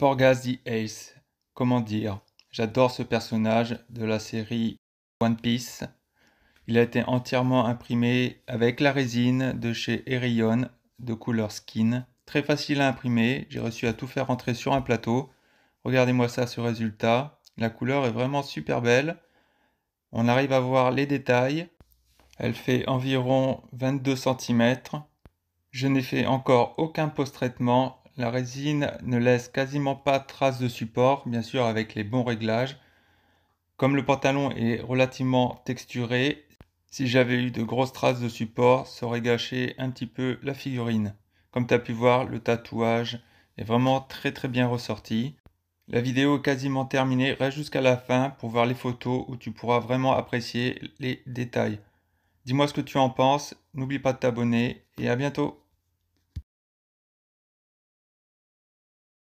Porgas the Ace. Comment dire J'adore ce personnage de la série One Piece. Il a été entièrement imprimé avec la résine de chez Erion de couleur skin. Très facile à imprimer, j'ai reçu à tout faire rentrer sur un plateau. Regardez-moi ça ce résultat. La couleur est vraiment super belle. On arrive à voir les détails. Elle fait environ 22 cm. Je n'ai fait encore aucun post-traitement la résine ne laisse quasiment pas trace de support, bien sûr avec les bons réglages. Comme le pantalon est relativement texturé, si j'avais eu de grosses traces de support, ça aurait gâché un petit peu la figurine. Comme tu as pu voir, le tatouage est vraiment très très bien ressorti. La vidéo est quasiment terminée, reste jusqu'à la fin pour voir les photos où tu pourras vraiment apprécier les détails. Dis-moi ce que tu en penses, n'oublie pas de t'abonner et à bientôt